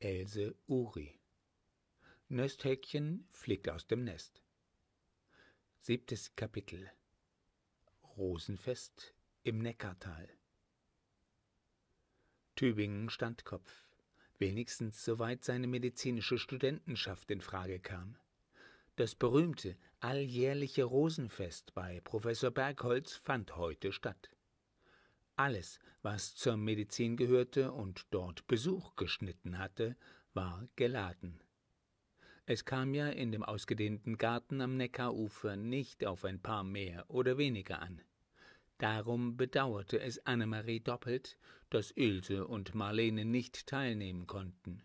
Else Uri. Nösthäkchen fliegt aus dem Nest. Siebtes Kapitel Rosenfest im Neckartal. Tübingen stand Kopf, wenigstens soweit seine medizinische Studentenschaft in Frage kam. Das berühmte alljährliche Rosenfest bei Professor Bergholz fand heute statt. Alles, was zur Medizin gehörte und dort Besuch geschnitten hatte, war geladen. Es kam ja in dem ausgedehnten Garten am Neckarufer nicht auf ein paar mehr oder weniger an. Darum bedauerte es Annemarie doppelt, dass Ilse und Marlene nicht teilnehmen konnten.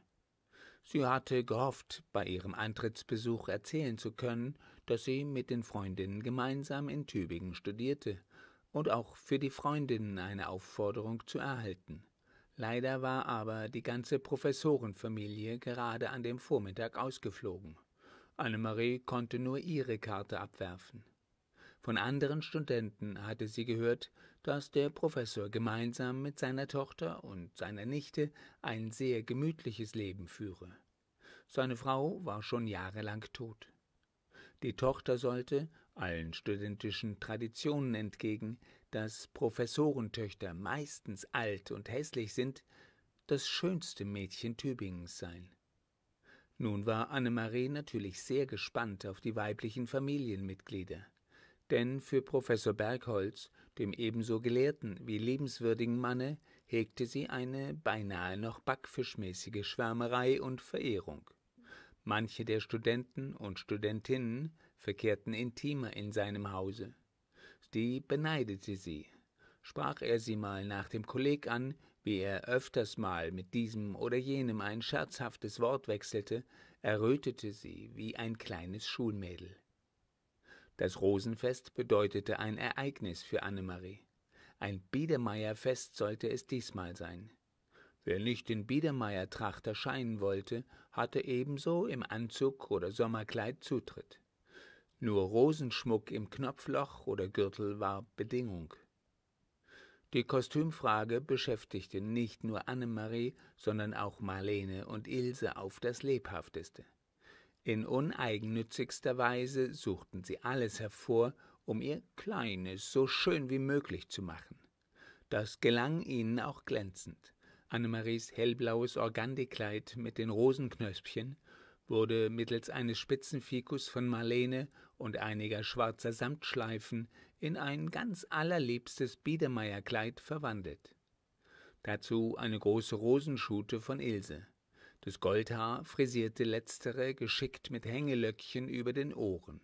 Sie hatte gehofft, bei ihrem Antrittsbesuch erzählen zu können, dass sie mit den Freundinnen gemeinsam in Tübingen studierte und auch für die Freundinnen eine Aufforderung zu erhalten. Leider war aber die ganze Professorenfamilie gerade an dem Vormittag ausgeflogen. Annemarie konnte nur ihre Karte abwerfen. Von anderen Studenten hatte sie gehört, dass der Professor gemeinsam mit seiner Tochter und seiner Nichte ein sehr gemütliches Leben führe. Seine Frau war schon jahrelang tot. Die Tochter sollte, allen studentischen Traditionen entgegen, dass Professorentöchter meistens alt und hässlich sind, das schönste Mädchen Tübingens sein. Nun war Annemarie natürlich sehr gespannt auf die weiblichen Familienmitglieder. Denn für Professor Bergholz, dem ebenso gelehrten wie liebenswürdigen Manne, hegte sie eine beinahe noch backfischmäßige Schwärmerei und Verehrung. Manche der Studenten und Studentinnen verkehrten intimer in seinem Hause. Die beneidete sie. Sprach er sie mal nach dem Kolleg an, wie er öfters mal mit diesem oder jenem ein scherzhaftes Wort wechselte, errötete sie wie ein kleines Schulmädel. Das Rosenfest bedeutete ein Ereignis für Annemarie. Ein Biedermeierfest sollte es diesmal sein. Wer nicht in Biedermeiertracht erscheinen wollte, hatte ebenso im Anzug oder Sommerkleid Zutritt. Nur Rosenschmuck im Knopfloch oder Gürtel war Bedingung. Die Kostümfrage beschäftigte nicht nur Annemarie, sondern auch Marlene und Ilse auf das lebhafteste. In uneigennützigster Weise suchten sie alles hervor, um ihr Kleines so schön wie möglich zu machen. Das gelang ihnen auch glänzend. Annemaries hellblaues Organdikleid mit den Rosenknöspchen wurde mittels eines Spitzenfikus von Marlene und einiger schwarzer Samtschleifen in ein ganz allerliebstes Biedermeierkleid verwandelt. Dazu eine große Rosenschute von Ilse. Das Goldhaar frisierte letztere geschickt mit Hängelöckchen über den Ohren.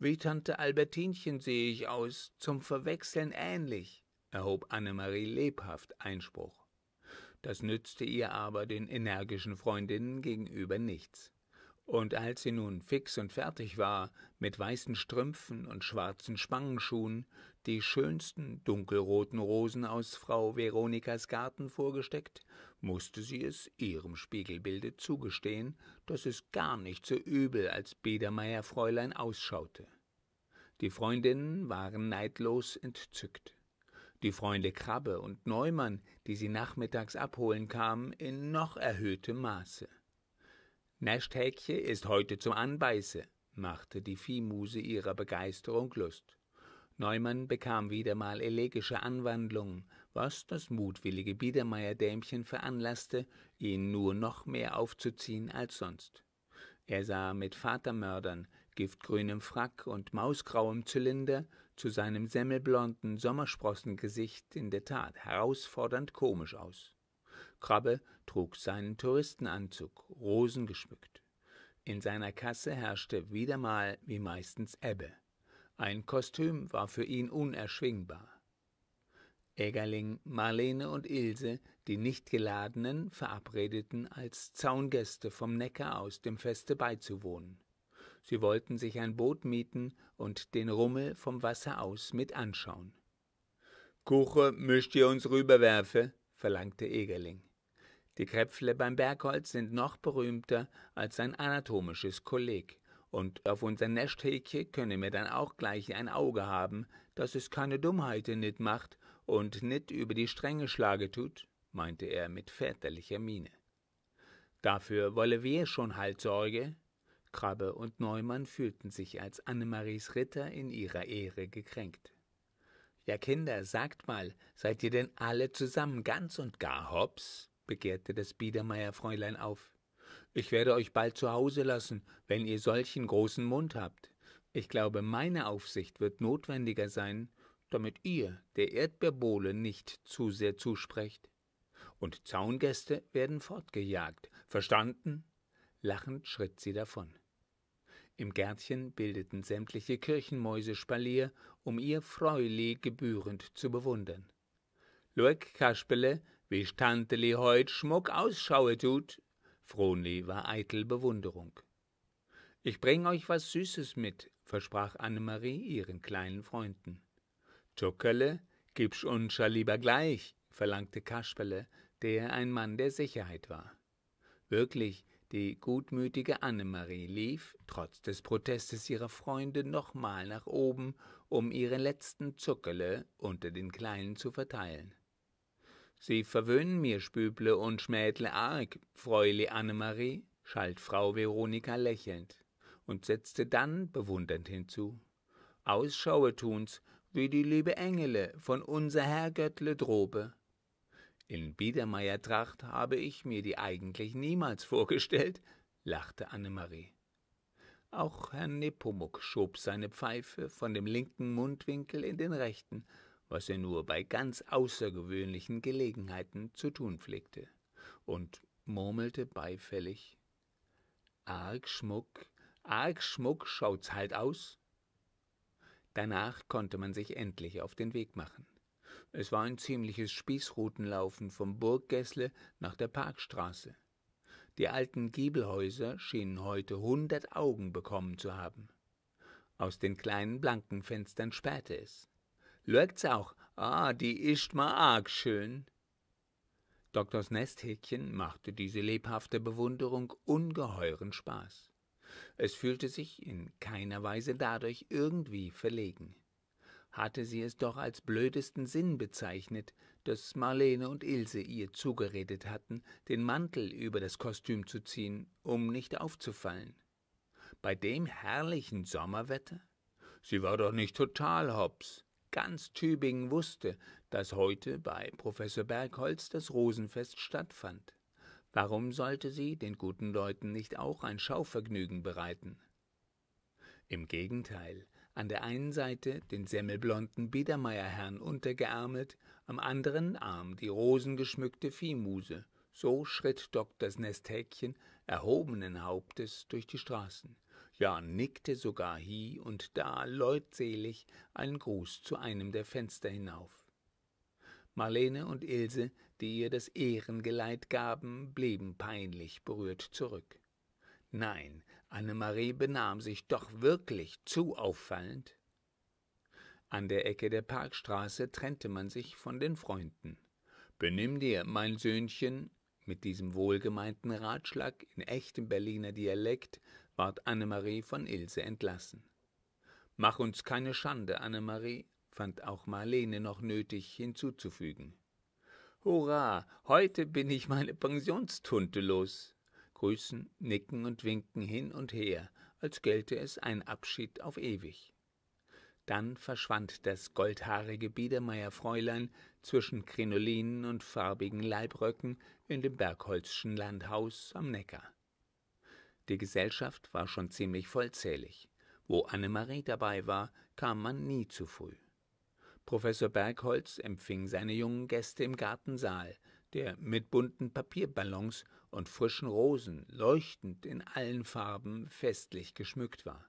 Wie Tante Albertinchen sehe ich aus, zum Verwechseln ähnlich, erhob Annemarie lebhaft Einspruch. Das nützte ihr aber den energischen Freundinnen gegenüber nichts. Und als sie nun fix und fertig war, mit weißen Strümpfen und schwarzen Spangenschuhen, die schönsten dunkelroten Rosen aus Frau Veronikas Garten vorgesteckt, musste sie es ihrem Spiegelbilde zugestehen, dass es gar nicht so übel als Biedermeier Fräulein ausschaute. Die Freundinnen waren neidlos entzückt. Die Freunde Krabbe und Neumann, die sie nachmittags abholen kamen, in noch erhöhtem Maße. Nesthäkje ist heute zum Anbeißen, machte die Viehmuse ihrer Begeisterung Lust. Neumann bekam wieder mal elegische Anwandlungen, was das mutwillige Biedermeierdämchen veranlasste, ihn nur noch mehr aufzuziehen als sonst. Er sah mit Vatermördern, giftgrünem Frack und mausgrauem Zylinder zu seinem semmelblonden Sommersprossengesicht in der Tat herausfordernd komisch aus. Krabbe trug seinen Touristenanzug, rosengeschmückt. In seiner Kasse herrschte wieder mal wie meistens Ebbe. Ein Kostüm war für ihn unerschwingbar. Egerling, Marlene und Ilse, die nicht geladenen, verabredeten als Zaungäste vom Neckar aus dem Feste beizuwohnen. Sie wollten sich ein Boot mieten und den Rummel vom Wasser aus mit anschauen. Kuche müsst ihr uns rüberwerfe, verlangte Egerling. Die Kräpfle beim Bergholz sind noch berühmter als sein anatomisches Kolleg. Und auf unser Nesthäkje könne mir dann auch gleich ein Auge haben, dass es keine Dummheiten nit macht und nit über die Stränge schlage tut, meinte er mit väterlicher Miene. Dafür wolle wir schon halt Sorge. Krabbe und Neumann fühlten sich als Annemaries Ritter in ihrer Ehre gekränkt. Ja, Kinder, sagt mal, seid ihr denn alle zusammen ganz und gar hops? begehrte das Biedermeierfräulein auf. Ich werde euch bald zu Hause lassen, wenn ihr solchen großen Mund habt. Ich glaube, meine Aufsicht wird notwendiger sein, damit ihr, der Erdbeerbohle, nicht zu sehr zusprecht. Und Zaungäste werden fortgejagt. Verstanden? Lachend schritt sie davon. Im Gärtchen bildeten sämtliche Kirchenmäuse Spalier, um ihr Fräuli gebührend zu bewundern. Loek Kasperle, wie Stanteli heut Schmuck ausschaue tut. Fronli war eitel Bewunderung. Ich bring euch was Süßes mit, versprach Annemarie ihren kleinen Freunden. Zuckerle, gib's uns ja lieber gleich, verlangte Kasperle, der ein Mann der Sicherheit war. Wirklich, die gutmütige Annemarie lief, trotz des Protestes ihrer Freunde, nochmal nach oben, um ihre letzten Zuckerle unter den Kleinen zu verteilen. Sie verwöhnen mir Spüble und Schmädle arg, Fräule Annemarie, schalt Frau Veronika lächelnd und setzte dann bewundernd hinzu. Ausschaue tun's, wie die liebe Engele von unser Herrgöttle drobe. In Biedermeiertracht habe ich mir die eigentlich niemals vorgestellt, lachte Annemarie. Auch Herr Nepomuk schob seine Pfeife von dem linken Mundwinkel in den rechten was er nur bei ganz außergewöhnlichen Gelegenheiten zu tun pflegte, und murmelte beifällig Arg Schmuck, arg Schmuck schaut's halt aus. Danach konnte man sich endlich auf den Weg machen. Es war ein ziemliches Spießrutenlaufen vom Burggässle nach der Parkstraße. Die alten Giebelhäuser schienen heute hundert Augen bekommen zu haben. Aus den kleinen blanken Fenstern spähte es. Lögt's auch, ah, die ist mal arg schön. Doktors Nesthäkchen machte diese lebhafte Bewunderung ungeheuren Spaß. Es fühlte sich in keiner Weise dadurch irgendwie verlegen. Hatte sie es doch als blödesten Sinn bezeichnet, dass Marlene und Ilse ihr zugeredet hatten, den Mantel über das Kostüm zu ziehen, um nicht aufzufallen. Bei dem herrlichen Sommerwetter? Sie war doch nicht total hops. Ganz Tübingen wusste, dass heute bei Professor Bergholz das Rosenfest stattfand. Warum sollte sie den guten Leuten nicht auch ein Schauvergnügen bereiten? Im Gegenteil, an der einen Seite den semmelblonden Biedermeierherrn untergeärmelt, am anderen Arm die rosengeschmückte Viehmuse. So schritt Doktors Nesthäkchen erhobenen Hauptes durch die Straßen ja nickte sogar hie und da leutselig einen Gruß zu einem der Fenster hinauf. Marlene und Ilse, die ihr das Ehrengeleit gaben, blieben peinlich berührt zurück. Nein, Annemarie benahm sich doch wirklich zu auffallend. An der Ecke der Parkstraße trennte man sich von den Freunden. Benimm dir, mein Söhnchen, mit diesem wohlgemeinten Ratschlag in echtem Berliner Dialekt ward Annemarie von Ilse entlassen. Mach uns keine Schande, Annemarie, fand auch Marlene noch nötig hinzuzufügen. Hurra, heute bin ich meine Pensionstunte los. Grüßen, nicken und winken hin und her, als gelte es ein Abschied auf ewig. Dann verschwand das goldhaarige Biedermeier-Fräulein zwischen Krinolinen und farbigen Leibröcken in dem Bergholzschen Landhaus am Neckar. Die Gesellschaft war schon ziemlich vollzählig. Wo Annemarie dabei war, kam man nie zu früh. Professor Bergholz empfing seine jungen Gäste im Gartensaal, der mit bunten Papierballons und frischen Rosen leuchtend in allen Farben festlich geschmückt war.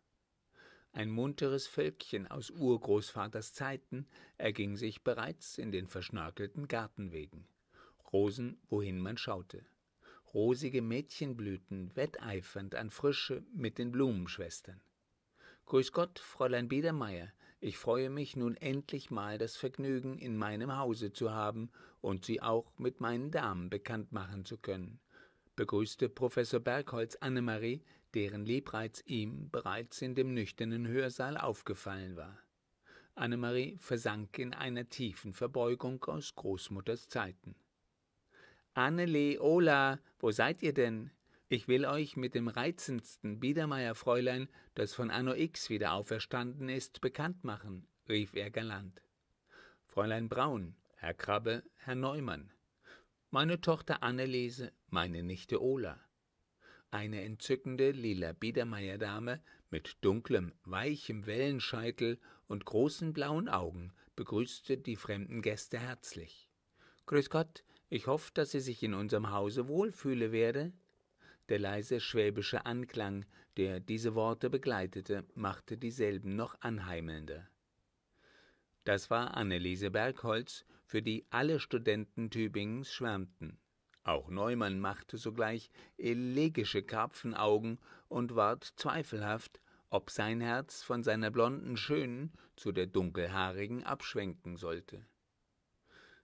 Ein munteres Völkchen aus Urgroßvaters Zeiten erging sich bereits in den verschnörkelten Gartenwegen. Rosen, wohin man schaute rosige Mädchenblüten wetteifernd an Frische mit den Blumenschwestern. Grüß Gott, Fräulein Biedermeier, ich freue mich nun endlich mal das Vergnügen, in meinem Hause zu haben und Sie auch mit meinen Damen bekannt machen zu können, begrüßte Professor Bergholz Annemarie, deren Liebreiz ihm bereits in dem nüchternen Hörsaal aufgefallen war. Annemarie versank in einer tiefen Verbeugung aus Großmutters Zeiten. Annelie, Ola, wo seid ihr denn? Ich will euch mit dem reizendsten Biedermeier-Fräulein, das von Anno X wieder auferstanden ist, bekannt machen, rief er galant. Fräulein Braun, Herr Krabbe, Herr Neumann, meine Tochter Anneliese, meine Nichte Ola. Eine entzückende lila Biedermeier-Dame mit dunklem, weichem Wellenscheitel und großen blauen Augen begrüßte die fremden Gäste herzlich. Grüß Gott, ich hoffe, dass sie sich in unserem Hause wohlfühle werde. Der leise schwäbische Anklang, der diese Worte begleitete, machte dieselben noch anheimelnder. Das war Anneliese Bergholz, für die alle Studenten Tübingens schwärmten. Auch Neumann machte sogleich elegische Karpfenaugen und ward zweifelhaft, ob sein Herz von seiner blonden Schönen zu der dunkelhaarigen abschwenken sollte.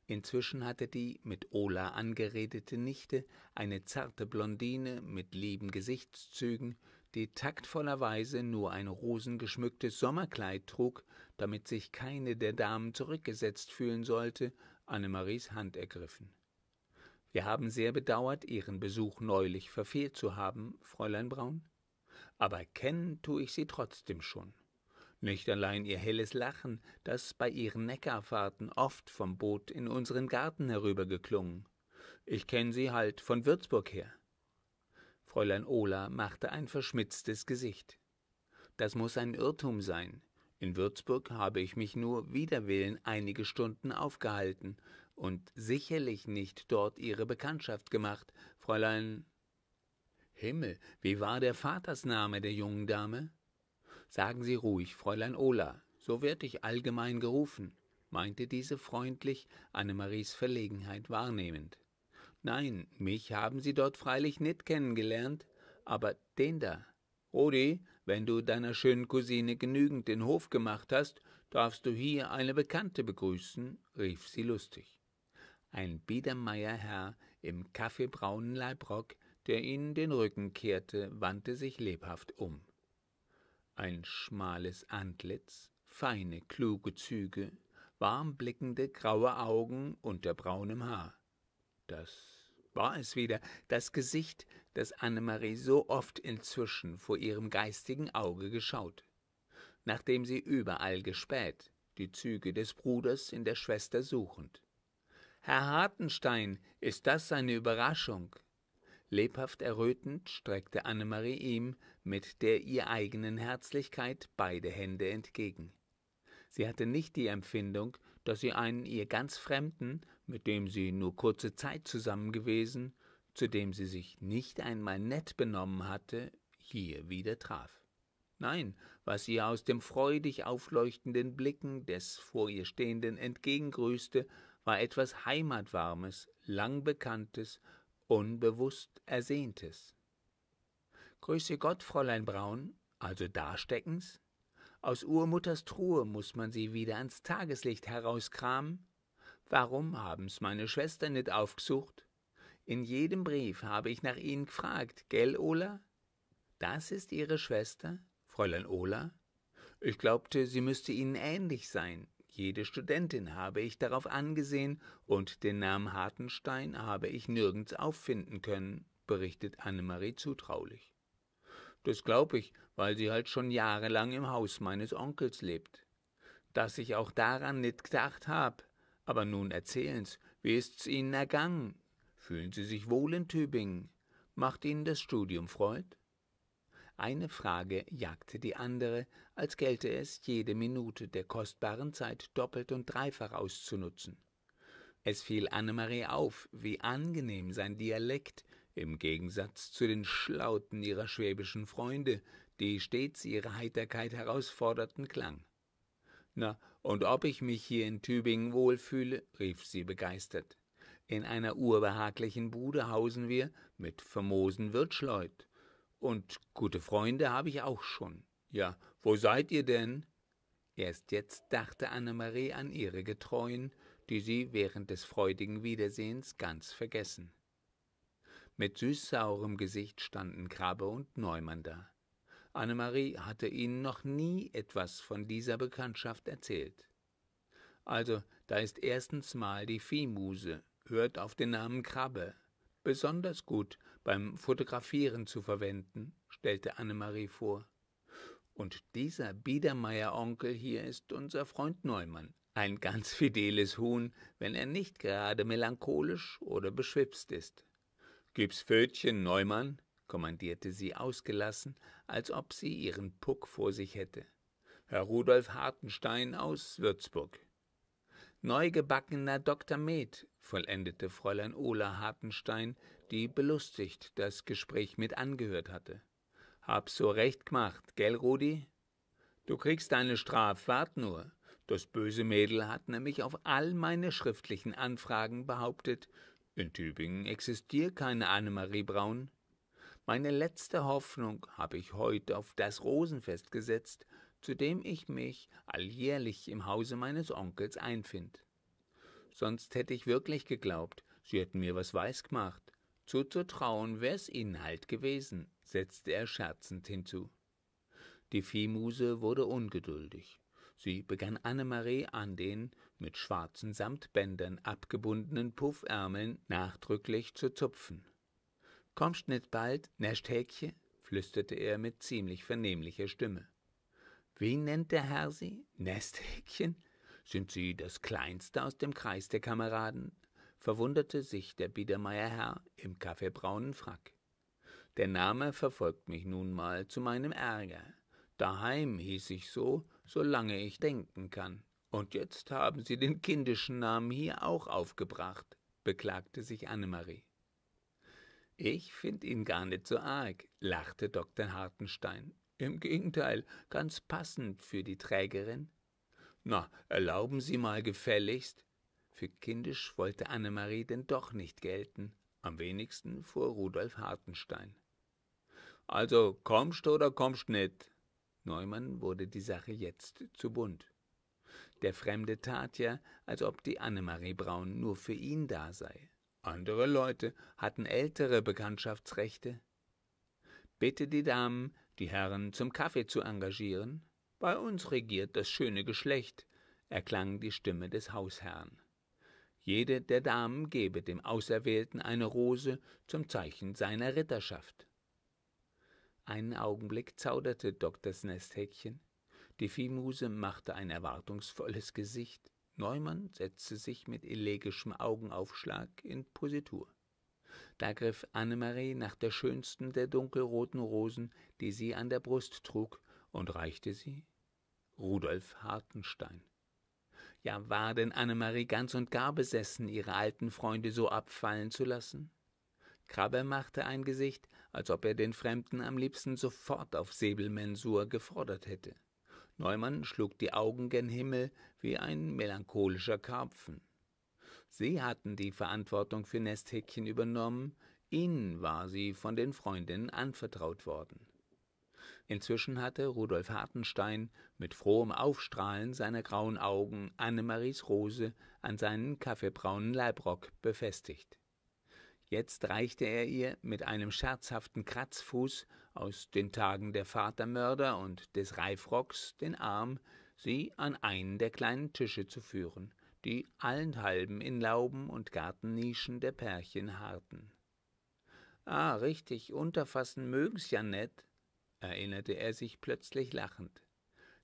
Inzwischen hatte die mit Ola angeredete Nichte eine zarte Blondine mit lieben Gesichtszügen, die taktvollerweise nur ein rosengeschmücktes Sommerkleid trug, damit sich keine der Damen zurückgesetzt fühlen sollte, Annemaries Hand ergriffen. Wir haben sehr bedauert, Ihren Besuch neulich verfehlt zu haben, Fräulein Braun, aber kennen tue ich Sie trotzdem schon. Nicht allein ihr helles Lachen, das bei ihren Neckarfahrten oft vom Boot in unseren Garten herübergeklungen. Ich kenne sie halt von Würzburg her. Fräulein Ola machte ein verschmitztes Gesicht. Das muss ein Irrtum sein. In Würzburg habe ich mich nur wider Willen einige Stunden aufgehalten und sicherlich nicht dort ihre Bekanntschaft gemacht, Fräulein. Himmel, wie war der Vatersname der jungen Dame? Sagen Sie ruhig Fräulein Ola, so werde ich allgemein gerufen, meinte diese freundlich, Annemaries Verlegenheit wahrnehmend. Nein, mich haben Sie dort freilich nicht kennengelernt, aber den da. Rudi, wenn du deiner schönen Cousine genügend den Hof gemacht hast, darfst du hier eine Bekannte begrüßen, rief sie lustig. Ein Biedermeierherr im kaffeebraunen Leibrock, der ihnen den Rücken kehrte, wandte sich lebhaft um ein schmales Antlitz, feine, kluge Züge, warmblickende graue Augen unter braunem Haar. Das war es wieder, das Gesicht, das Annemarie so oft inzwischen vor ihrem geistigen Auge geschaut. Nachdem sie überall gespäht, die Züge des Bruders in der Schwester suchend. Herr Hartenstein, ist das eine Überraschung? Lebhaft errötend streckte Annemarie ihm mit der ihr eigenen Herzlichkeit beide Hände entgegen. Sie hatte nicht die Empfindung, dass sie einen ihr ganz Fremden, mit dem sie nur kurze Zeit zusammen gewesen, zu dem sie sich nicht einmal nett benommen hatte, hier wieder traf. Nein, was ihr aus dem freudig aufleuchtenden Blicken des vor ihr Stehenden entgegengrüßte, war etwas Heimatwarmes, langbekanntes unbewusst Ersehntes. Grüße Gott, Fräulein Braun, also Darsteckens. Aus Urmutters Truhe muß man sie wieder ans Tageslicht herauskramen. Warum haben's meine Schwester nicht aufgesucht? In jedem Brief habe ich nach ihnen gefragt, gell, Ola? Das ist ihre Schwester, Fräulein Ola? Ich glaubte, sie müsste ihnen ähnlich sein, jede Studentin habe ich darauf angesehen und den Namen Hartenstein habe ich nirgends auffinden können, berichtet Annemarie zutraulich. Das glaube ich, weil sie halt schon jahrelang im Haus meines Onkels lebt. Dass ich auch daran nicht gedacht habe, aber nun erzählen's, wie ist's Ihnen ergangen? Fühlen Sie sich wohl in Tübingen? Macht Ihnen das Studium Freude? Eine Frage jagte die andere, als gelte es, jede Minute der kostbaren Zeit doppelt und dreifach auszunutzen. Es fiel Annemarie auf, wie angenehm sein Dialekt, im Gegensatz zu den Schlauten ihrer schwäbischen Freunde, die stets ihre Heiterkeit herausforderten, klang. Na, und ob ich mich hier in Tübingen wohlfühle, rief sie begeistert. In einer urbehaglichen Bude hausen wir mit famosen Wirtschleut. Und gute Freunde habe ich auch schon. Ja, wo seid ihr denn? Erst jetzt dachte Annemarie an ihre Getreuen, die sie während des freudigen Wiedersehens ganz vergessen. Mit süßsaurem Gesicht standen Krabbe und Neumann da. Annemarie hatte ihnen noch nie etwas von dieser Bekanntschaft erzählt. Also, da ist erstens mal die Viehmuse, hört auf den Namen Krabbe, besonders gut beim Fotografieren zu verwenden, stellte Annemarie vor. Und dieser Biedermeier-Onkel hier ist unser Freund Neumann, ein ganz fideles Huhn, wenn er nicht gerade melancholisch oder beschwipst ist. Gib's Pfötchen, Neumann, kommandierte sie ausgelassen, als ob sie ihren Puck vor sich hätte. Herr Rudolf Hartenstein aus Würzburg. Neugebackener Dr. Med, vollendete Fräulein Ola Hartenstein, die belustigt das Gespräch mit angehört hatte. Hab so recht gemacht, gell, Rudi? Du kriegst deine Straf, wart nur. Das böse Mädel hat nämlich auf all meine schriftlichen Anfragen behauptet, in Tübingen existiert keine Annemarie Braun. Meine letzte Hoffnung habe ich heute auf das Rosenfest gesetzt, zu dem ich mich alljährlich im Hause meines Onkels einfind. Sonst hätte ich wirklich geglaubt, sie hätten mir was weiß gemacht. Zuzutrauen wär's ihnen halt gewesen, setzte er scherzend hinzu. Die Viehmuse wurde ungeduldig. Sie begann Annemarie an den mit schwarzen Samtbändern abgebundenen Puffärmeln nachdrücklich zu zupfen. Kommst nicht bald, näscht flüsterte er mit ziemlich vernehmlicher Stimme. Wie nennt der Herr Sie? Nesthäkchen? Sind Sie das Kleinste aus dem Kreis der Kameraden? verwunderte sich der Biedermeierherr im kaffeebraunen Frack. Der Name verfolgt mich nun mal zu meinem Ärger. Daheim hieß ich so, solange ich denken kann. Und jetzt haben Sie den kindischen Namen hier auch aufgebracht, beklagte sich Annemarie. Ich find ihn gar nicht so arg, lachte Dr. Hartenstein im Gegenteil, ganz passend für die Trägerin. Na, erlauben Sie mal gefälligst. Für kindisch wollte Annemarie denn doch nicht gelten, am wenigsten vor Rudolf Hartenstein. Also kommst oder kommst nicht. Neumann wurde die Sache jetzt zu bunt. Der Fremde tat ja, als ob die Annemarie Braun nur für ihn da sei. Andere Leute hatten ältere Bekanntschaftsrechte. Bitte die Damen, die Herren zum Kaffee zu engagieren? Bei uns regiert das schöne Geschlecht, erklang die Stimme des Hausherrn. Jede der Damen gebe dem Auserwählten eine Rose zum Zeichen seiner Ritterschaft. Einen Augenblick zauderte Dr. Nesthäkchen. Die Viehmuse machte ein erwartungsvolles Gesicht. Neumann setzte sich mit elegischem Augenaufschlag in Positur da griff Annemarie nach der schönsten der dunkelroten Rosen, die sie an der Brust trug, und reichte sie Rudolf Hartenstein. Ja, war denn Annemarie ganz und gar besessen, ihre alten Freunde so abfallen zu lassen? Krabbe machte ein Gesicht, als ob er den Fremden am liebsten sofort auf Säbelmensur gefordert hätte. Neumann schlug die Augen gen Himmel wie ein melancholischer Karpfen. Sie hatten die Verantwortung für Nesthäkchen übernommen, ihnen war sie von den Freundinnen anvertraut worden. Inzwischen hatte Rudolf Hartenstein mit frohem Aufstrahlen seiner grauen Augen Annemaries Rose an seinen kaffeebraunen Leibrock befestigt. Jetzt reichte er ihr mit einem scherzhaften Kratzfuß aus den Tagen der Vatermörder und des Reifrocks den Arm, sie an einen der kleinen Tische zu führen, die allenthalben in Lauben und Gartennischen der Pärchen harrten. Ah, richtig, unterfassen mögen's ja nett, erinnerte er sich plötzlich lachend.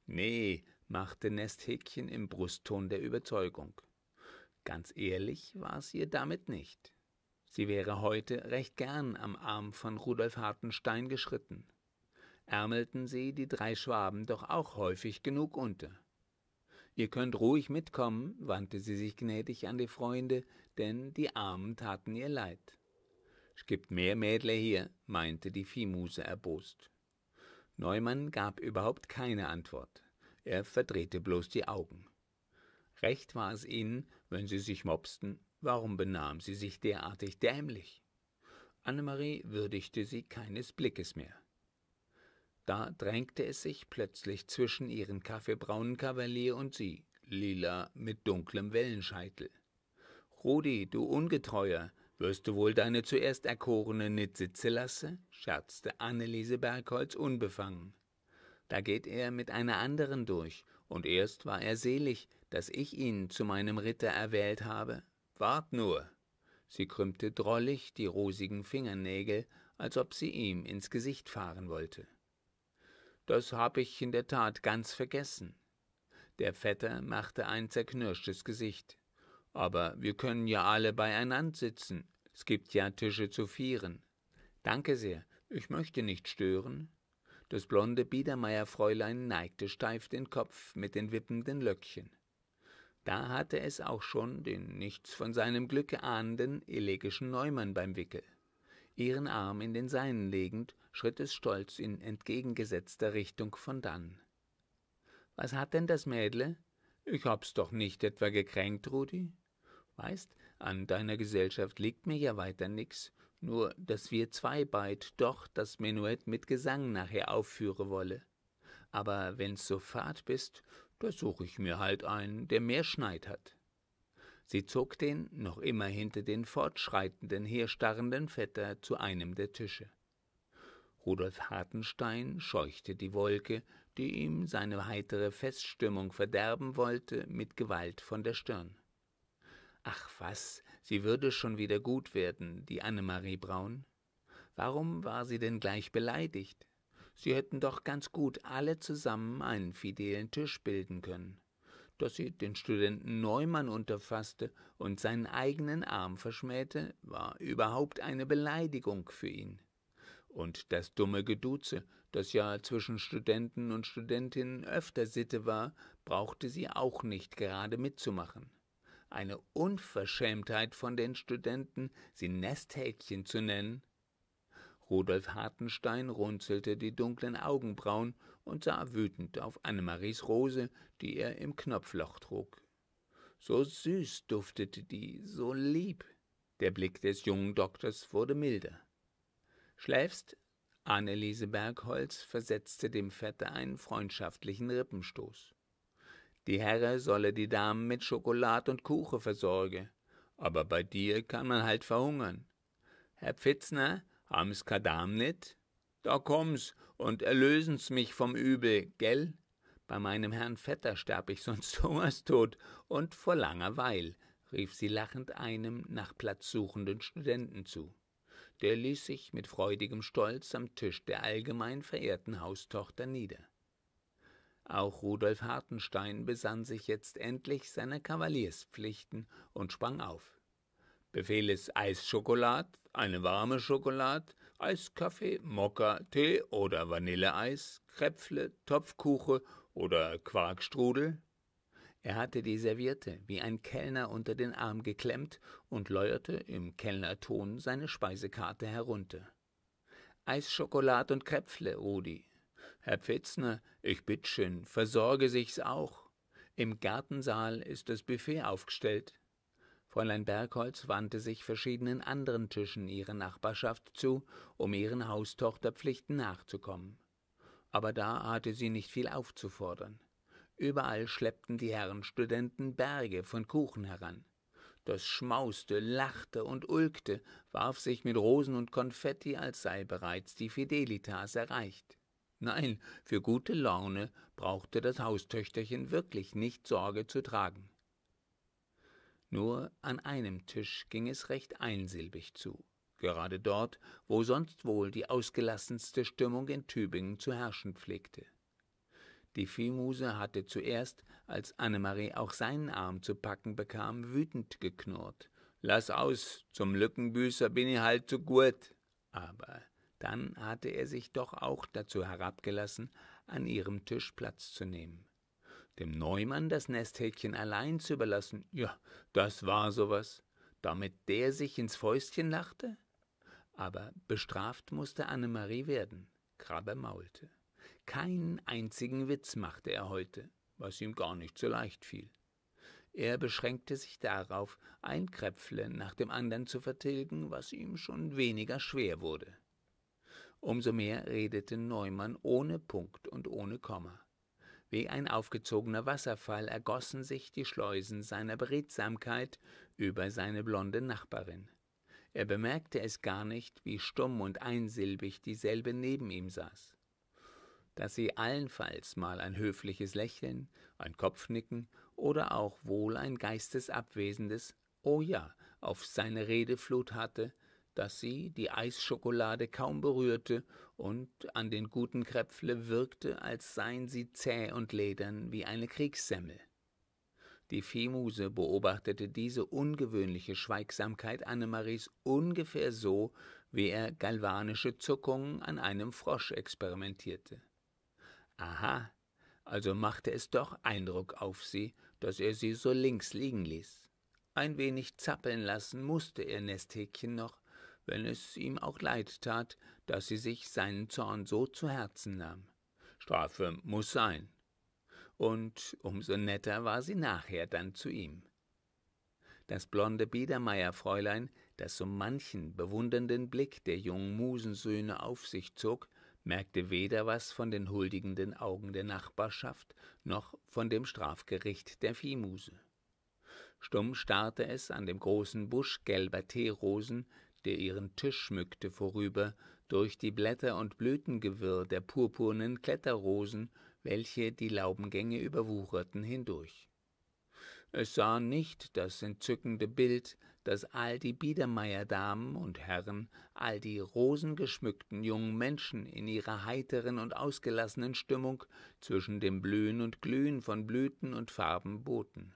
Nee, machte Nesthäkchen im Brustton der Überzeugung. Ganz ehrlich war's ihr damit nicht. Sie wäre heute recht gern am Arm von Rudolf Hartenstein geschritten. Ärmelten sie die drei Schwaben doch auch häufig genug unter. Ihr könnt ruhig mitkommen, wandte sie sich gnädig an die Freunde, denn die Armen taten ihr leid. Es gibt mehr Mädle hier, meinte die Viehmuse erbost. Neumann gab überhaupt keine Antwort. Er verdrehte bloß die Augen. Recht war es ihnen, wenn sie sich mopsten, warum benahm sie sich derartig dämlich? Annemarie würdigte sie keines Blickes mehr. Da drängte es sich plötzlich zwischen ihren kaffeebraunen Kavalier und sie, lila mit dunklem Wellenscheitel. Rudi, du Ungetreuer, wirst du wohl deine zuerst erkorene nit sitzen lassen? scherzte Anneliese Bergholz unbefangen. Da geht er mit einer anderen durch, und erst war er selig, dass ich ihn zu meinem Ritter erwählt habe. Wart nur! Sie krümmte drollig die rosigen Fingernägel, als ob sie ihm ins Gesicht fahren wollte. Das habe ich in der Tat ganz vergessen. Der Vetter machte ein zerknirschtes Gesicht. Aber wir können ja alle beieinander sitzen. Es gibt ja Tische zu vieren. Danke sehr, ich möchte nicht stören. Das blonde Biedermeierfräulein neigte steif den Kopf mit den wippenden Löckchen. Da hatte es auch schon den nichts von seinem Glück ahnenden elegischen Neumann beim Wickel. Ihren Arm in den seinen legend, schritt es stolz in entgegengesetzter Richtung von dann. Was hat denn das Mädle? Ich hab's doch nicht etwa gekränkt, Rudi. Weißt, an deiner Gesellschaft liegt mir ja weiter nix, nur dass wir zwei beid doch das Menuett mit Gesang nachher aufführen wolle. Aber wenn's so fad bist, da suche ich mir halt einen, der mehr Schneid hat. Sie zog den, noch immer hinter den fortschreitenden, herstarrenden Vetter zu einem der Tische. Rudolf Hartenstein scheuchte die Wolke, die ihm seine heitere Feststimmung verderben wollte, mit Gewalt von der Stirn. Ach was, sie würde schon wieder gut werden, die Annemarie Braun. Warum war sie denn gleich beleidigt? Sie hätten doch ganz gut alle zusammen einen fidelen Tisch bilden können. Dass sie den Studenten Neumann unterfasste und seinen eigenen Arm verschmähte, war überhaupt eine Beleidigung für ihn und das dumme Geduze, das ja zwischen Studenten und Studentinnen öfter Sitte war, brauchte sie auch nicht gerade mitzumachen. Eine Unverschämtheit von den Studenten, sie Nesthäkchen zu nennen. Rudolf Hartenstein runzelte die dunklen Augenbrauen und sah wütend auf Annemaries Rose, die er im Knopfloch trug. So süß duftete die, so lieb. Der Blick des jungen Doktors wurde milder. Schläfst? Anneliese Bergholz versetzte dem Vetter einen freundschaftlichen Rippenstoß. Die Herre solle die Damen mit Schokolad und Kuchen versorge, aber bei dir kann man halt verhungern. Herr Pfitzner, haben's Kadam nit? Da komm's und erlösen's mich vom Übel, gell? Bei meinem Herrn Vetter sterb ich sonst hungerstod und vor langer Langeweile, rief sie lachend einem nach Platz suchenden Studenten zu der ließ sich mit freudigem Stolz am Tisch der allgemein verehrten Haustochter nieder. Auch Rudolf Hartenstein besann sich jetzt endlich seiner Kavalierspflichten und sprang auf. Befehl ist Eisschokolad, eine warme Schokolade, Eiskaffee, Mokka, Tee oder Vanilleeis, Kräpfle, Topfkuche oder Quarkstrudel, er hatte die Serviette wie ein Kellner unter den Arm geklemmt und läuterte im Kellnerton seine Speisekarte herunter. Eisschokolad und Kräpfle, Rudi. Herr Pfitzner, ich bittschön, versorge sich's auch. Im Gartensaal ist das Buffet aufgestellt. Fräulein Bergholz wandte sich verschiedenen anderen Tischen ihrer Nachbarschaft zu, um ihren Haustochterpflichten nachzukommen. Aber da hatte sie nicht viel aufzufordern. Überall schleppten die Herren Studenten Berge von Kuchen heran. Das schmauste, lachte und ulkte, warf sich mit Rosen und Konfetti, als sei bereits die Fidelitas erreicht. Nein, für gute Laune brauchte das Haustöchterchen wirklich nicht Sorge zu tragen. Nur an einem Tisch ging es recht einsilbig zu, gerade dort, wo sonst wohl die ausgelassenste Stimmung in Tübingen zu herrschen pflegte. Die Viehmuse hatte zuerst, als Annemarie auch seinen Arm zu packen bekam, wütend geknurrt. Lass aus, zum Lückenbüßer bin ich halt zu gut. Aber dann hatte er sich doch auch dazu herabgelassen, an ihrem Tisch Platz zu nehmen. Dem Neumann das Nesthäkchen allein zu überlassen, ja, das war sowas. Damit der sich ins Fäustchen lachte? Aber bestraft musste Annemarie werden. Krabbe maulte. Keinen einzigen Witz machte er heute, was ihm gar nicht so leicht fiel. Er beschränkte sich darauf, ein Kräpfle nach dem anderen zu vertilgen, was ihm schon weniger schwer wurde. Umso mehr redete Neumann ohne Punkt und ohne Komma. Wie ein aufgezogener Wasserfall ergossen sich die Schleusen seiner Beredsamkeit über seine blonde Nachbarin. Er bemerkte es gar nicht, wie stumm und einsilbig dieselbe neben ihm saß dass sie allenfalls mal ein höfliches Lächeln, ein Kopfnicken oder auch wohl ein geistesabwesendes Oh ja auf seine Redeflut hatte, dass sie die Eisschokolade kaum berührte und an den guten Kräpfle wirkte, als seien sie zäh und ledern wie eine Kriegssemmel. Die Viehmuse beobachtete diese ungewöhnliche Schweigsamkeit Annemaries ungefähr so, wie er galvanische Zuckungen an einem Frosch experimentierte. Aha, also machte es doch Eindruck auf sie, dass er sie so links liegen ließ. Ein wenig zappeln lassen musste er Nesthäkchen noch, wenn es ihm auch leid tat, dass sie sich seinen Zorn so zu Herzen nahm. Strafe muß sein. Und umso netter war sie nachher dann zu ihm. Das blonde Biedermeierfräulein, das so manchen bewundernden Blick der jungen Musensöhne auf sich zog, merkte weder was von den huldigenden Augen der Nachbarschaft noch von dem Strafgericht der Viehmuse. Stumm starrte es an dem großen Busch gelber Teerosen, der ihren Tisch schmückte, vorüber, durch die Blätter und Blütengewirr der purpurnen Kletterrosen, welche die Laubengänge überwucherten, hindurch. Es sah nicht das entzückende Bild dass all die Biedermeierdamen und Herren, all die rosengeschmückten jungen Menschen in ihrer heiteren und ausgelassenen Stimmung zwischen dem Blühen und Glühen von Blüten und Farben boten.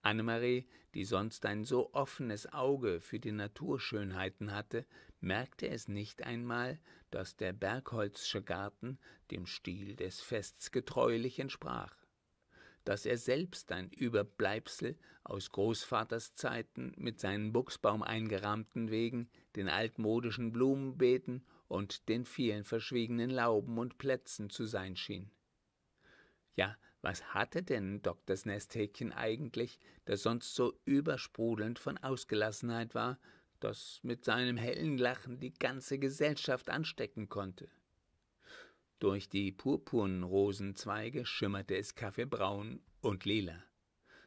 Annemarie, die sonst ein so offenes Auge für die Naturschönheiten hatte, merkte es nicht einmal, dass der Bergholzsche Garten dem Stil des Fests getreulich entsprach dass er selbst ein Überbleibsel aus Großvaters Zeiten mit seinen Buchsbaum eingerahmten Wegen, den altmodischen Blumenbeeten und den vielen verschwiegenen Lauben und Plätzen zu sein schien. Ja, was hatte denn Doktors Nesthäkchen eigentlich, das sonst so übersprudelnd von Ausgelassenheit war, das mit seinem hellen Lachen die ganze Gesellschaft anstecken konnte? Durch die purpurnen Rosenzweige schimmerte es kaffeebraun und lila.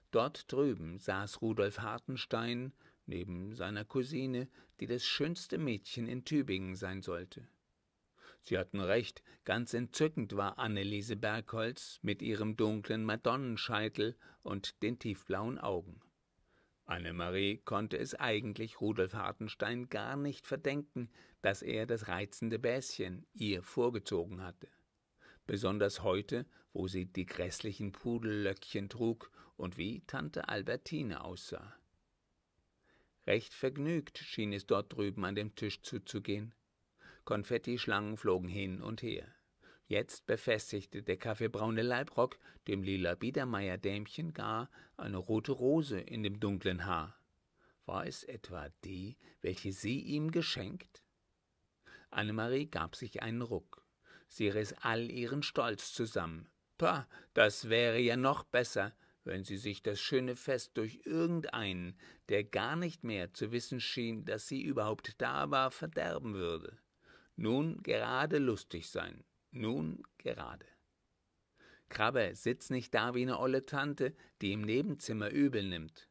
Dort drüben saß Rudolf Hartenstein neben seiner Cousine, die das schönste Mädchen in Tübingen sein sollte. Sie hatten recht, ganz entzückend war Anneliese Bergholz mit ihrem dunklen Madonnenscheitel und den tiefblauen Augen. Annemarie konnte es eigentlich Rudolf Hartenstein gar nicht verdenken, dass er das reizende Bäschen ihr vorgezogen hatte. Besonders heute, wo sie die grässlichen Pudellöckchen trug und wie Tante Albertine aussah. Recht vergnügt schien es dort drüben an dem Tisch zuzugehen. Konfettischlangen flogen hin und her. Jetzt befestigte der kaffeebraune Leibrock dem lila Biedermeierdämchen gar eine rote Rose in dem dunklen Haar. War es etwa die, welche sie ihm geschenkt? annemarie gab sich einen ruck sie riss all ihren stolz zusammen pah das wäre ja noch besser wenn sie sich das schöne fest durch irgendeinen der gar nicht mehr zu wissen schien dass sie überhaupt da war verderben würde nun gerade lustig sein nun gerade Krabbe, sitz nicht da wie eine olle Tante, die im Nebenzimmer übel nimmt.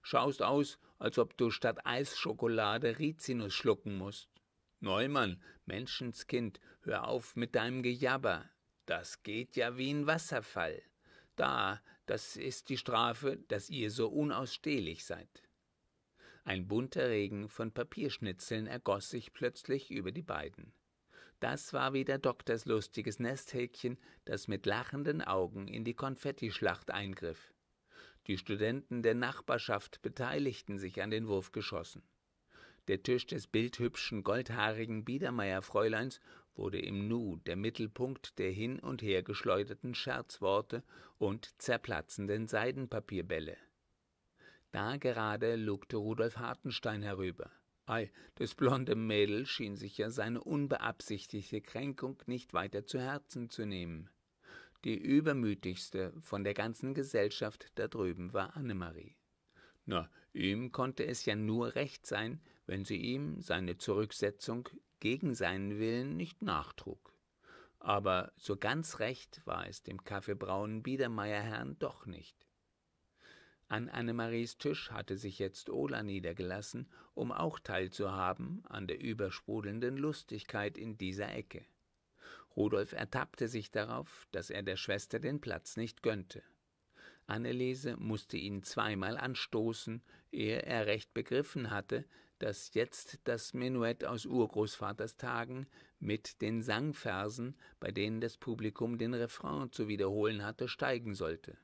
Schaust aus, als ob du statt Eisschokolade Rizinus schlucken musst. Neumann, Menschenskind, hör auf mit deinem Gejabber. Das geht ja wie ein Wasserfall. Da, das ist die Strafe, dass ihr so unausstehlich seid. Ein bunter Regen von Papierschnitzeln ergoß sich plötzlich über die beiden. Das war wieder Doktors lustiges Nesthäkchen, das mit lachenden Augen in die Konfettischlacht eingriff. Die Studenten der Nachbarschaft beteiligten sich an den Wurfgeschossen. Der Tisch des bildhübschen, goldhaarigen Biedermeierfräuleins wurde im Nu der Mittelpunkt der hin und her geschleuderten Scherzworte und zerplatzenden Seidenpapierbälle. Da gerade lugte Rudolf Hartenstein herüber. Ei, das blonde Mädel schien sich ja seine unbeabsichtigte Kränkung nicht weiter zu Herzen zu nehmen. Die übermütigste von der ganzen Gesellschaft da drüben war Annemarie. Na, ihm konnte es ja nur recht sein, wenn sie ihm seine Zurücksetzung gegen seinen Willen nicht nachtrug. Aber so ganz recht war es dem kaffeebraunen Biedermeierherrn doch nicht. An Annemaries Tisch hatte sich jetzt Ola niedergelassen, um auch teilzuhaben an der übersprudelnden Lustigkeit in dieser Ecke. Rudolf ertappte sich darauf, dass er der Schwester den Platz nicht gönnte. Anneliese musste ihn zweimal anstoßen, ehe er recht begriffen hatte, dass jetzt das Menuett aus Urgroßvaters Tagen mit den Sangversen, bei denen das Publikum den Refrain zu wiederholen hatte, steigen sollte.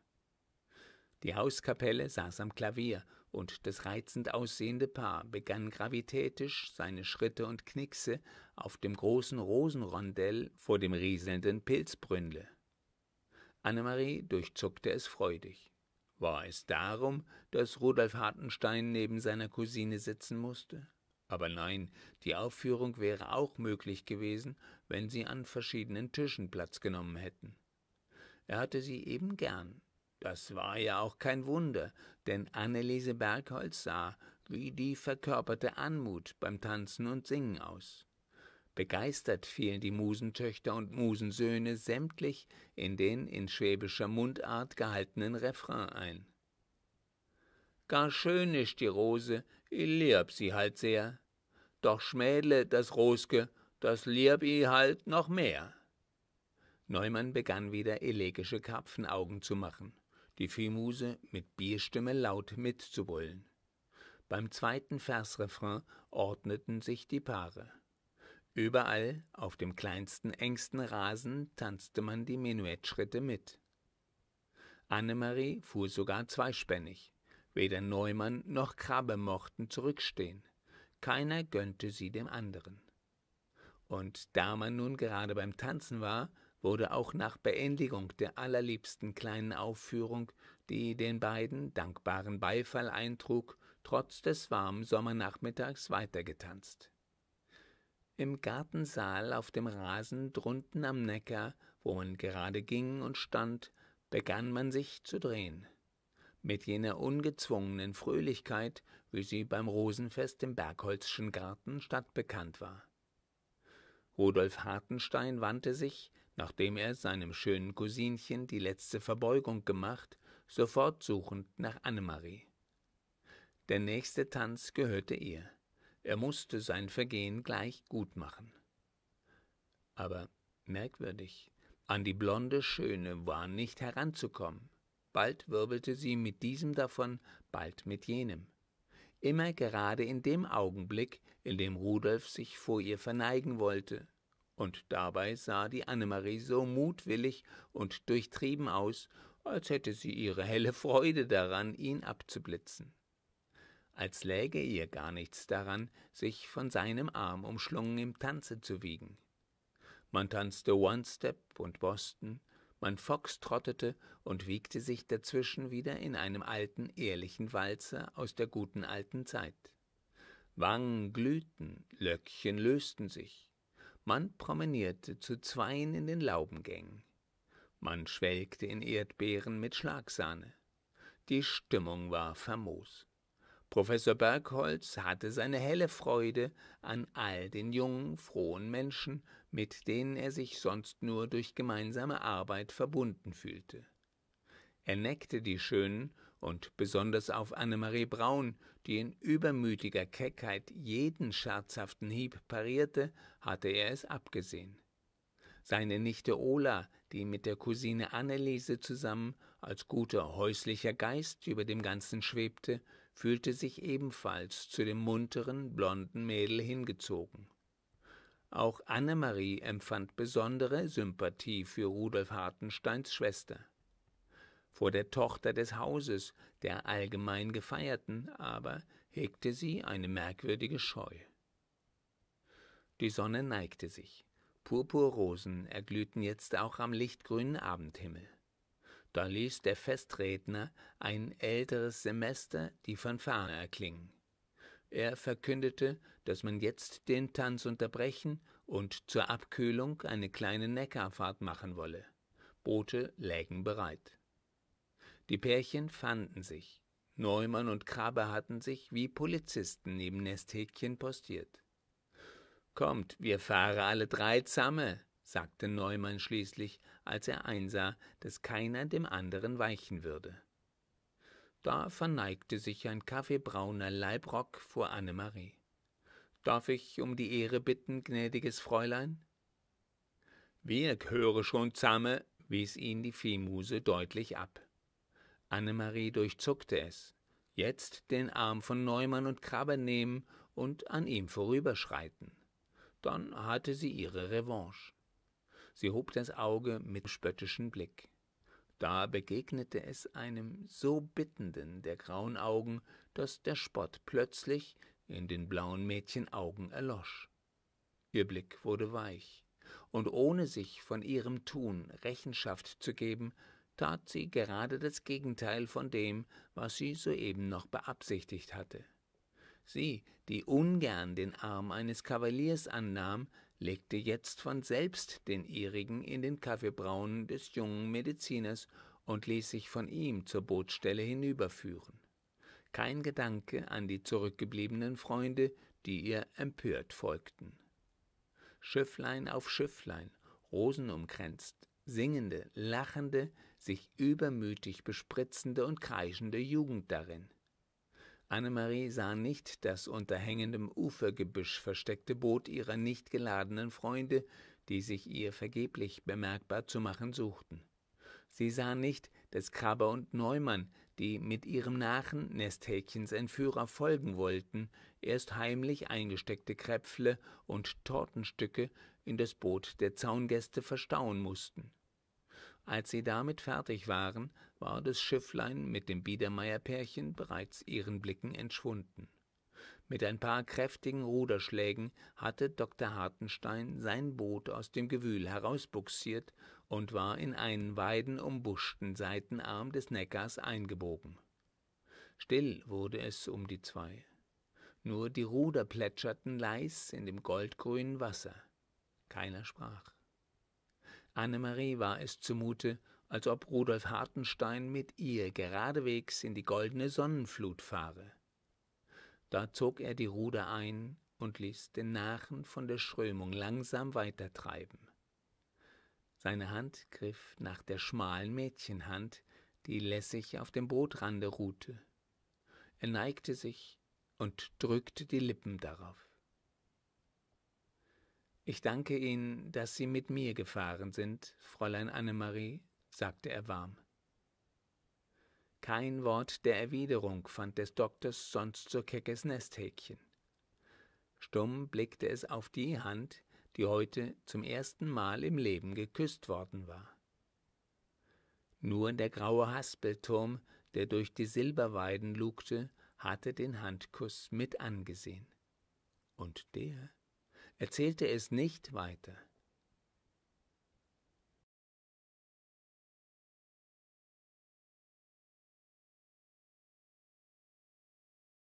Die Hauskapelle saß am Klavier, und das reizend aussehende Paar begann gravitätisch seine Schritte und Knickse auf dem großen Rosenrondell vor dem rieselnden Pilzbründle. Annemarie durchzuckte es freudig. War es darum, dass Rudolf Hartenstein neben seiner Cousine sitzen musste? Aber nein, die Aufführung wäre auch möglich gewesen, wenn sie an verschiedenen Tischen Platz genommen hätten. Er hatte sie eben gern. Das war ja auch kein Wunder, denn Anneliese Bergholz sah wie die verkörperte Anmut beim Tanzen und Singen aus. Begeistert fielen die Musentöchter und Musensöhne sämtlich in den in schwäbischer Mundart gehaltenen Refrain ein. Gar schön ist die Rose, i lieb sie halt sehr, doch schmädle das Roske, das lieb i halt noch mehr. Neumann begann wieder elegische Karpfenaugen zu machen, die Viehmuse mit Bierstimme laut mitzubrüllen. Beim zweiten Versrefrain ordneten sich die Paare. Überall, auf dem kleinsten, engsten Rasen, tanzte man die Menuettschritte mit. Annemarie fuhr sogar zweispännig. Weder Neumann noch Krabbe mochten zurückstehen. Keiner gönnte sie dem anderen. Und da man nun gerade beim Tanzen war, wurde auch nach Beendigung der allerliebsten kleinen Aufführung, die den beiden dankbaren Beifall eintrug, trotz des warmen Sommernachmittags weitergetanzt. Im Gartensaal, auf dem Rasen drunten am Neckar, wo man gerade ging und stand, begann man sich zu drehen. Mit jener ungezwungenen Fröhlichkeit, wie sie beim Rosenfest im Bergholzschen Garten stattbekannt war. Rudolf Hartenstein wandte sich, nachdem er seinem schönen Cousinchen die letzte Verbeugung gemacht, sofort suchend nach Annemarie. Der nächste Tanz gehörte ihr. Er musste sein Vergehen gleich gut machen. Aber merkwürdig, an die blonde Schöne war nicht heranzukommen. Bald wirbelte sie mit diesem davon, bald mit jenem. Immer gerade in dem Augenblick, in dem Rudolf sich vor ihr verneigen wollte. Und dabei sah die Annemarie so mutwillig und durchtrieben aus, als hätte sie ihre helle Freude daran, ihn abzublitzen als läge ihr gar nichts daran, sich von seinem Arm umschlungen im Tanze zu wiegen. Man tanzte One-Step und Boston, man foxtrottete und wiegte sich dazwischen wieder in einem alten, ehrlichen Walzer aus der guten alten Zeit. Wangen glühten, Löckchen lösten sich. Man promenierte zu Zweien in den Laubengängen. Man schwelgte in Erdbeeren mit Schlagsahne. Die Stimmung war famos. Professor Bergholz hatte seine helle Freude an all den jungen, frohen Menschen, mit denen er sich sonst nur durch gemeinsame Arbeit verbunden fühlte. Er neckte die Schönen und besonders auf Annemarie Braun, die in übermütiger Keckheit jeden scherzhaften Hieb parierte, hatte er es abgesehen. Seine Nichte Ola, die mit der Cousine Anneliese zusammen als guter häuslicher Geist über dem Ganzen schwebte, fühlte sich ebenfalls zu dem munteren, blonden Mädel hingezogen. Auch Annemarie empfand besondere Sympathie für Rudolf Hartensteins Schwester. Vor der Tochter des Hauses, der allgemein gefeierten, aber hegte sie eine merkwürdige Scheu. Die Sonne neigte sich. Purpurrosen erglühten jetzt auch am lichtgrünen Abendhimmel. Da ließ der Festredner ein älteres Semester die Fanfare erklingen. Er verkündete, dass man jetzt den Tanz unterbrechen und zur Abkühlung eine kleine Neckarfahrt machen wolle. Boote lägen bereit. Die Pärchen fanden sich. Neumann und Krabbe hatten sich wie Polizisten neben Nesthäkchen postiert. Kommt, wir fahren alle drei zusammen, sagte Neumann schließlich, als er einsah, dass keiner dem anderen weichen würde. Da verneigte sich ein kaffeebrauner Leibrock vor Annemarie. Darf ich um die Ehre bitten, gnädiges Fräulein? Wir höre schon zamme, wies ihn die Fehmuse deutlich ab. Annemarie durchzuckte es. Jetzt den Arm von Neumann und Krabbe nehmen und an ihm vorüberschreiten. Dann hatte sie ihre Revanche. Sie hob das Auge mit spöttischem Blick. Da begegnete es einem so bittenden der grauen Augen, dass der Spott plötzlich in den blauen Mädchenaugen erlosch. Ihr Blick wurde weich, und ohne sich von ihrem Tun Rechenschaft zu geben, tat sie gerade das Gegenteil von dem, was sie soeben noch beabsichtigt hatte. Sie, die ungern den Arm eines Kavaliers annahm, legte jetzt von selbst den ihrigen in den Kaffeebraunen des jungen Mediziners und ließ sich von ihm zur Bootstelle hinüberführen. Kein Gedanke an die zurückgebliebenen Freunde, die ihr empört folgten. Schifflein auf Schifflein, rosenumkränzt, singende, lachende, sich übermütig bespritzende und kreischende Jugend darin. Annemarie sah nicht das unter hängendem Ufergebüsch versteckte Boot ihrer nicht geladenen Freunde, die sich ihr vergeblich bemerkbar zu machen suchten. Sie sah nicht, dass Kraber und Neumann, die mit ihrem Nachen Nesthäkchens Entführer folgen wollten, erst heimlich eingesteckte Kräpfle und Tortenstücke in das Boot der Zaungäste verstauen mussten. Als sie damit fertig waren, war das Schifflein mit dem Biedermeierpärchen bereits ihren Blicken entschwunden. Mit ein paar kräftigen Ruderschlägen hatte Dr. Hartenstein sein Boot aus dem Gewühl herausbuxiert und war in einen weidenumbuschten Seitenarm des Neckars eingebogen. Still wurde es um die zwei. Nur die Ruder plätscherten leis in dem goldgrünen Wasser. Keiner sprach. Annemarie war es zumute, als ob Rudolf Hartenstein mit ihr geradewegs in die goldene Sonnenflut fahre. Da zog er die Ruder ein und ließ den Nachen von der Strömung langsam weitertreiben. Seine Hand griff nach der schmalen Mädchenhand, die lässig auf dem Bootrande ruhte. Er neigte sich und drückte die Lippen darauf. Ich danke Ihnen, dass Sie mit mir gefahren sind, Fräulein Annemarie, sagte er warm. Kein Wort der Erwiderung fand des Doktors sonst so keckes Nesthäkchen. Stumm blickte es auf die Hand, die heute zum ersten Mal im Leben geküsst worden war. Nur der graue Haspelturm, der durch die Silberweiden lugte, hatte den Handkuss mit angesehen. Und der erzählte es nicht weiter.